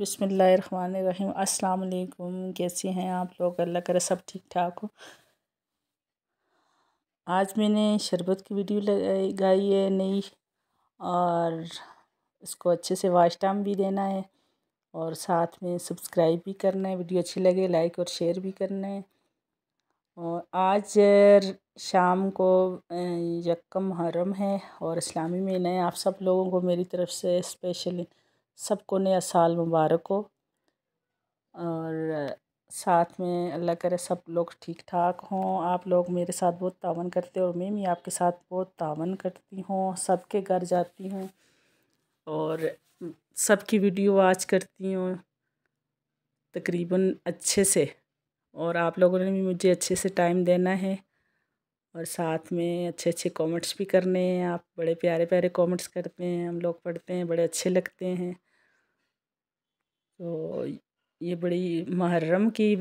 बिसमीम अस्सलाम कैसे हैं आप लोग अल्लाह करे सब ठीक ठाक हो आज मैंने शरबत की वीडियो लगाई है नई और इसको अच्छे से वाच टाइम भी देना है और साथ में सब्सक्राइब भी करना है वीडियो अच्छी लगे लाइक और शेयर भी करना है और आज शाम को यकम हरम है और इस्लामी महीना है आप सब लोगों को मेरी तरफ़ से स्पेशली सबको नया साल मुबारक हो और साथ में अल्लाह करे सब लोग ठीक ठाक हों आप लोग मेरे साथ बहुत तावन करते हो और मैं भी आपके साथ बहुत तावन करती हूँ सबके घर जाती हूँ और सबकी वीडियो वाच करती हूँ तकरीबन अच्छे से और आप लोगों ने भी मुझे अच्छे से टाइम देना है और साथ में अच्छे अच्छे कमेंट्स भी करने हैं आप बड़े प्यारे प्यारे कमेंट्स करते हैं हम लोग पढ़ते हैं बड़े अच्छे लगते हैं तो ये बड़ी मुहर्रम की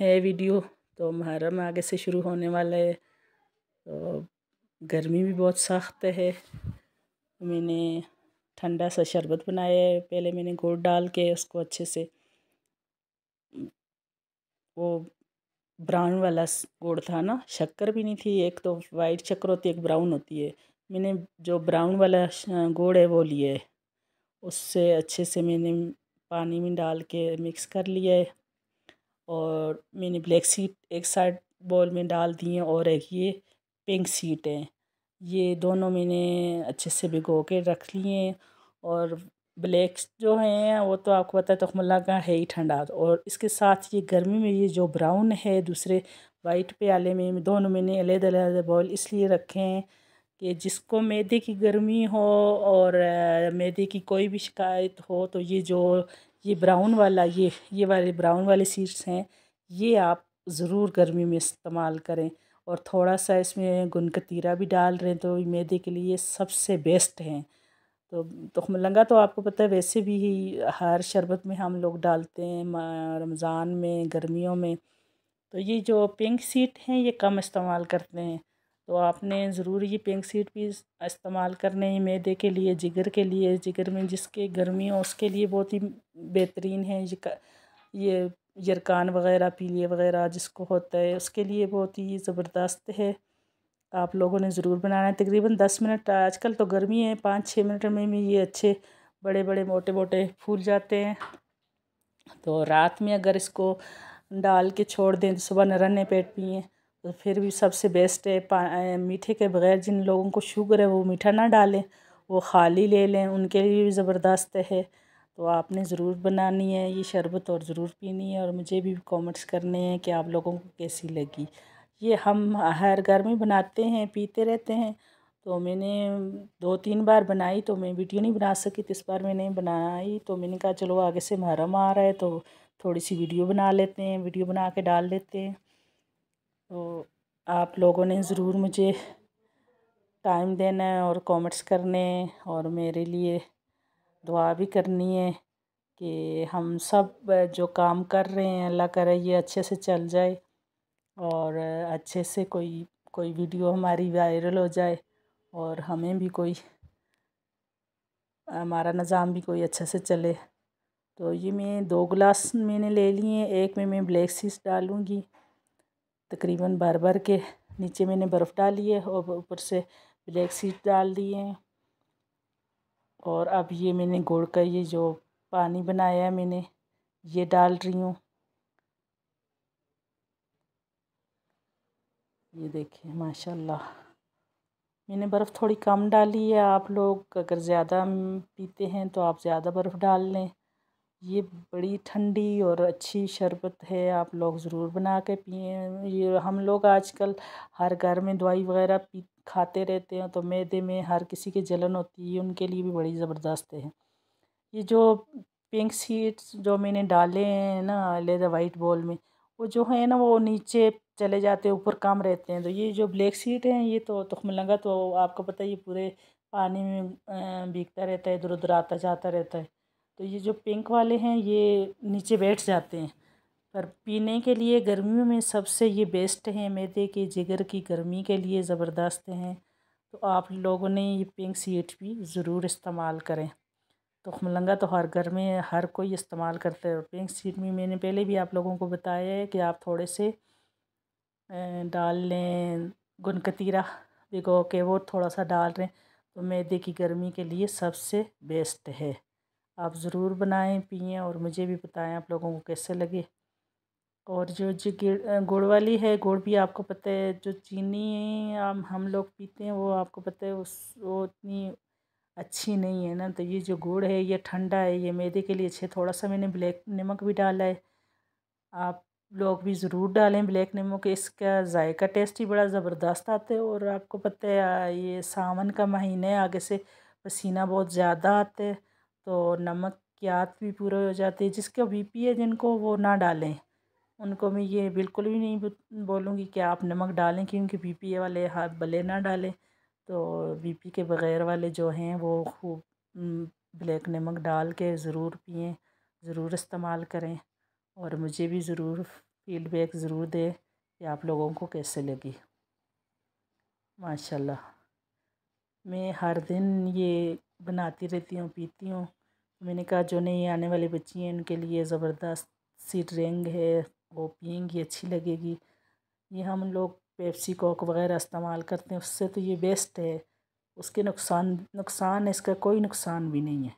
है वीडियो तो मुहर्रम आगे से शुरू होने वाला है तो गर्मी भी बहुत सख्त है मैंने ठंडा सा शरबत बनाया है पहले मैंने गुड़ डाल के उसको अच्छे से वो ब्राउन वाला गुड़ था ना शक्कर भी नहीं थी एक तो वाइट शक्कर होती है एक ब्राउन होती है मैंने जो ब्राउन वाला गुड़ है वो लिया है उससे अच्छे से मैंने पानी में डाल के मिक्स कर लिया है और मैंने ब्लैक सीट एक साइड बॉल में डाल दिए और एक ये पिंक सीट है ये दोनों मैंने अच्छे से भिगो के रख लिए और ब्लैक जो हैं वो तो आपको पता है तखमला का है ही ठंडा और इसके साथ ये गर्मी में ये जो ब्राउन है दूसरे वाइट प्याले में दोनों मैंने अलग अलग बॉल इसलिए रखे हैं कि जिसको मैदे की गर्मी हो और मैदे की कोई भी शिकायत हो तो ये जो ये ब्राउन वाला ये ये वाले ब्राउन वाले सीड्स हैं ये आप ज़रूर गर्मी में इस्तेमाल करें और थोड़ा सा इसमें गुनकतीरा भी डाल रहे हैं तो मैदे के लिए सबसे बेस्ट हैं तो तुख तो लंगा तो आपको पता है वैसे भी ही हर शरबत में हम लोग डालते हैं रमज़ान में गर्मियों में तो ये जो पिंक सीट हैं ये कम इस्तेमाल करते हैं तो आपने ज़रूर ये पिंक सीड भी इस्तेमाल करने हैं मैदे के लिए जिगर के लिए जिगर में जिसके गर्मियों उसके लिए बहुत ही बेहतरीन है ये ये यरकान वगैरह पीले वगैरह जिसको होता है उसके लिए बहुत ही ज़बरदस्त है आप लोगों ने ज़रूर बनाना है तकरीबन दस मिनट आजकल तो गर्मी है पाँच छः मिनट में भी ये अच्छे बड़े बड़े मोटे मोटे फूल जाते हैं तो रात में अगर इसको डाल के छोड़ दें तो सुबह नरन पेट पिए फिर भी सबसे बेस्ट है मीठे के बग़ैर जिन लोगों को शुगर है वो मीठा ना डालें वो खाली ले लें उनके लिए भी ज़बरदस्त है तो आपने ज़रूर बनानी है ये शरबत और ज़रूर पीनी है और मुझे भी कमेंट्स करने हैं कि आप लोगों को कैसी लगी ये हम हर घर में बनाते हैं पीते रहते हैं तो मैंने दो तीन बार बनाई तो मैं वीडियो नहीं बना सकी तो इस बार मैंने बनाई तो मैंने कहा चलो आगे से महरम आ रहा है तो थोड़ी सी वीडियो बना लेते हैं वीडियो बना के डाल लेते हैं तो आप लोगों ने ज़रूर मुझे टाइम देना है और कमेंट्स करने और मेरे लिए दुआ भी करनी है कि हम सब जो काम कर रहे हैं अल्लाह करे ये अच्छे से चल जाए और अच्छे से कोई कोई वीडियो हमारी वायरल हो जाए और हमें भी कोई हमारा निज़ाम भी कोई अच्छे से चले तो ये मैं दो गिलास मैंने ले लिए एक में मैं ब्लैक सीस डालूँगी तकरीबन बार बार के नीचे मैंने बर्फ़ डाली है और ऊपर से ब्लैक सीड डाल दिए हैं और अब ये मैंने गुड़ का ये जो पानी बनाया है मैंने ये डाल रही हूँ ये देखिए माशाल्लाह मैंने बर्फ़ थोड़ी कम डाली है आप लोग अगर ज़्यादा पीते हैं तो आप ज़्यादा बर्फ़ डाल लें ये बड़ी ठंडी और अच्छी शरबत है आप लोग ज़रूर बना के पिए ये हम लोग आजकल हर घर में दवाई वगैरह पी खाते रहते हैं तो मैदे में हर किसी के जलन होती है उनके लिए भी बड़ी ज़बरदस्त है ये जो पिंक सीड्स जो मैंने डाले हैं ना लेदा वाइट बॉल में वो जो है ना वो नीचे चले जाते हैं ऊपर कम रहते हैं तो ये जो ब्लैक सीड हैं ये तो, तो लगा तो आपको पता है ये पूरे पानी में बिकता रहता है इधर उधर आता जाता रहता है तो ये जो पिंक वाले हैं ये नीचे बैठ जाते हैं पर पीने के लिए गर्मियों में सबसे ये बेस्ट हैं मैदे के जिगर की गर्मी के लिए ज़बरदस्त हैं तो आप लोगों ने ये पिंक सीट भी ज़रूर इस्तेमाल करें तो मलंगा तो हर घर में हर कोई इस्तेमाल करता है पिंक सीट में मैंने पहले भी आप लोगों को बताया है कि आप थोड़े से डाल लें गुनकतीरा भिगो के वो थोड़ा सा डाल रहे हैं तो मैदे की गर्मी के लिए सबसे बेस्ट है आप ज़रूर बनाएं पिएं और मुझे भी बताएं आप लोगों को कैसे लगे और जो जो गुड़ वाली है गुड़ भी आपको पता है जो चीनी हम हम लोग पीते हैं वो आपको पता है उस वो इतनी अच्छी नहीं है ना तो ये जो गुड़ है ये ठंडा है ये मैदे के लिए अच्छे थोड़ा सा मैंने ब्लैक नमक भी डाला है आप लोग भी ज़रूर डालें ब्लैक नमक इसका जायका टेस्ट ही बड़ा ज़बरदस्त आता है और आपको पता है ये सावन का महीना है आगे से पसीना बहुत ज़्यादा आता है तो नमक की आत भी पूरी हो जाती है जिसका बी पी है जिनको वो ना डालें उनको मैं ये बिल्कुल भी नहीं बोलूँगी कि आप नमक डालें क्योंकि बी पी ए वाले हाथ भले ना डालें तो बी पी के बग़ैर वाले जो हैं वो खूब ब्लैक नमक डाल के ज़रूर पिएँ ज़रूर इस्तेमाल करें और मुझे भी ज़रूर फीडबैक ज़रूर दें कि आप लोगों को कैसे लगी माशाल्लाह मैं हर दिन ये बनाती रहती हूँ पीती हूँ मैंने कहा जो नई आने वाली बच्ची हैं उनके लिए ज़बरदस्त सी ड्रिंग है वो पियेंगी अच्छी लगेगी ये हम लोग पेप्सी कोक वगैरह इस्तेमाल करते हैं उससे तो ये बेस्ट है उसके नुकसान नुकसान है इसका कोई नुकसान भी नहीं है